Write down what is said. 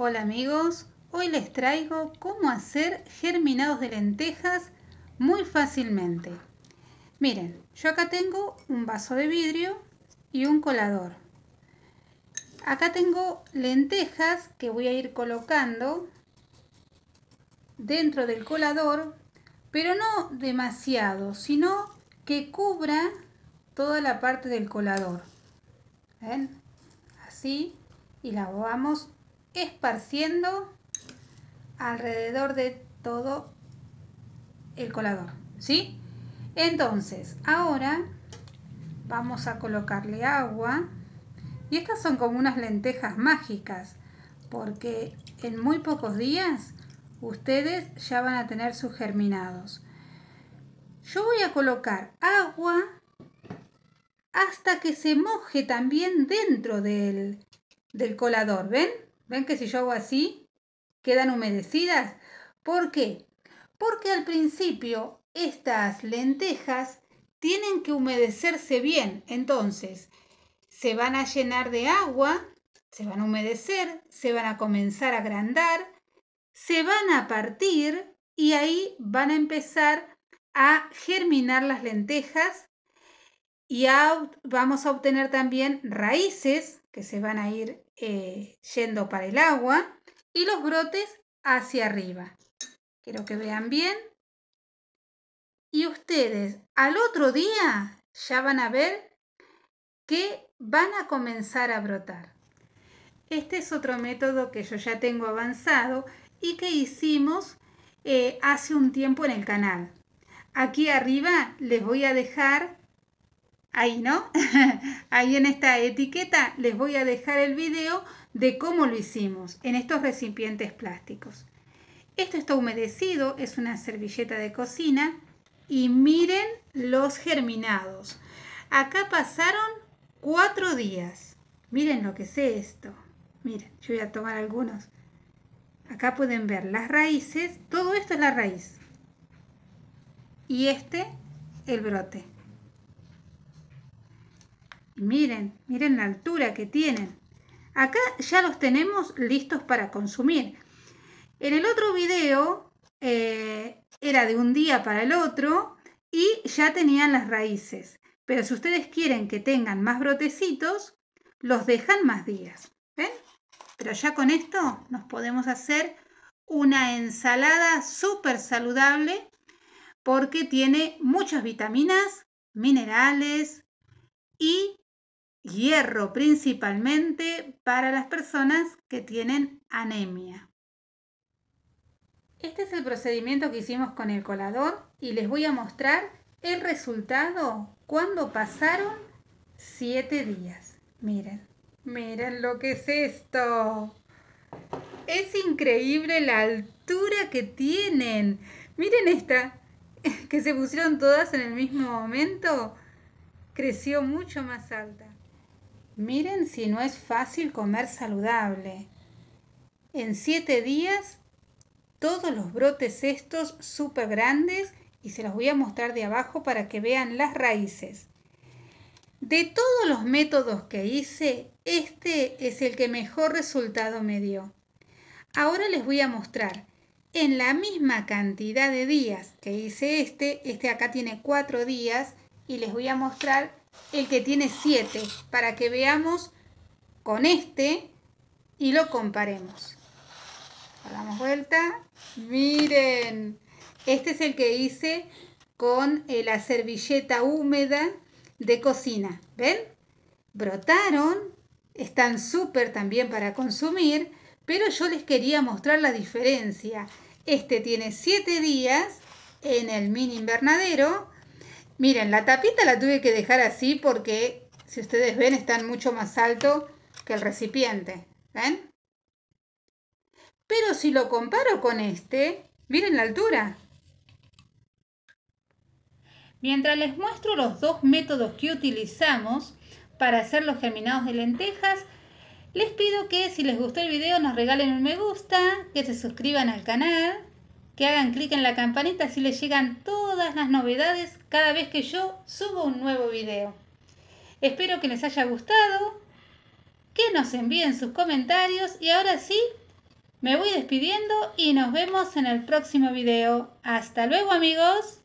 Hola amigos, hoy les traigo cómo hacer germinados de lentejas muy fácilmente. Miren, yo acá tengo un vaso de vidrio y un colador. Acá tengo lentejas que voy a ir colocando dentro del colador, pero no demasiado, sino que cubra toda la parte del colador. ¿Ven? Así y la vamos esparciendo alrededor de todo el colador, ¿sí? Entonces, ahora vamos a colocarle agua y estas son como unas lentejas mágicas porque en muy pocos días ustedes ya van a tener sus germinados. Yo voy a colocar agua hasta que se moje también dentro del, del colador, ¿ven? ¿Ven que si yo hago así, quedan humedecidas? ¿Por qué? Porque al principio estas lentejas tienen que humedecerse bien. Entonces, se van a llenar de agua, se van a humedecer, se van a comenzar a agrandar, se van a partir y ahí van a empezar a germinar las lentejas y vamos a obtener también raíces que se van a ir eh, yendo para el agua y los brotes hacia arriba. Quiero que vean bien. Y ustedes al otro día ya van a ver que van a comenzar a brotar. Este es otro método que yo ya tengo avanzado y que hicimos eh, hace un tiempo en el canal. Aquí arriba les voy a dejar ahí, ¿no? ahí en esta etiqueta les voy a dejar el video de cómo lo hicimos en estos recipientes plásticos. Esto está humedecido, es una servilleta de cocina y miren los germinados. Acá pasaron cuatro días. Miren lo que es esto. Miren, yo voy a tomar algunos. Acá pueden ver las raíces. Todo esto es la raíz. Y este, el brote. Miren, miren la altura que tienen. Acá ya los tenemos listos para consumir. En el otro video eh, era de un día para el otro y ya tenían las raíces. Pero si ustedes quieren que tengan más brotecitos, los dejan más días. ¿Ven? Pero ya con esto nos podemos hacer una ensalada súper saludable porque tiene muchas vitaminas, minerales y hierro principalmente para las personas que tienen anemia. Este es el procedimiento que hicimos con el colador y les voy a mostrar el resultado cuando pasaron 7 días. Miren, miren lo que es esto. Es increíble la altura que tienen. Miren esta, que se pusieron todas en el mismo momento. Creció mucho más alta. Miren si no es fácil comer saludable. En siete días, todos los brotes estos súper grandes y se los voy a mostrar de abajo para que vean las raíces. De todos los métodos que hice, este es el que mejor resultado me dio. Ahora les voy a mostrar en la misma cantidad de días que hice este, este acá tiene cuatro días y les voy a mostrar el que tiene 7 para que veamos con este y lo comparemos. Damos vuelta. Miren, este es el que hice con eh, la servilleta húmeda de cocina. ¿Ven? Brotaron, están súper también para consumir, pero yo les quería mostrar la diferencia. Este tiene 7 días en el mini invernadero Miren, la tapita la tuve que dejar así porque, si ustedes ven, están mucho más alto que el recipiente. ¿Ven? Pero si lo comparo con este, miren la altura. Mientras les muestro los dos métodos que utilizamos para hacer los germinados de lentejas, les pido que si les gustó el video nos regalen un me gusta, que se suscriban al canal que hagan clic en la campanita si les llegan todas las novedades cada vez que yo subo un nuevo video. Espero que les haya gustado, que nos envíen sus comentarios y ahora sí, me voy despidiendo y nos vemos en el próximo video. Hasta luego amigos.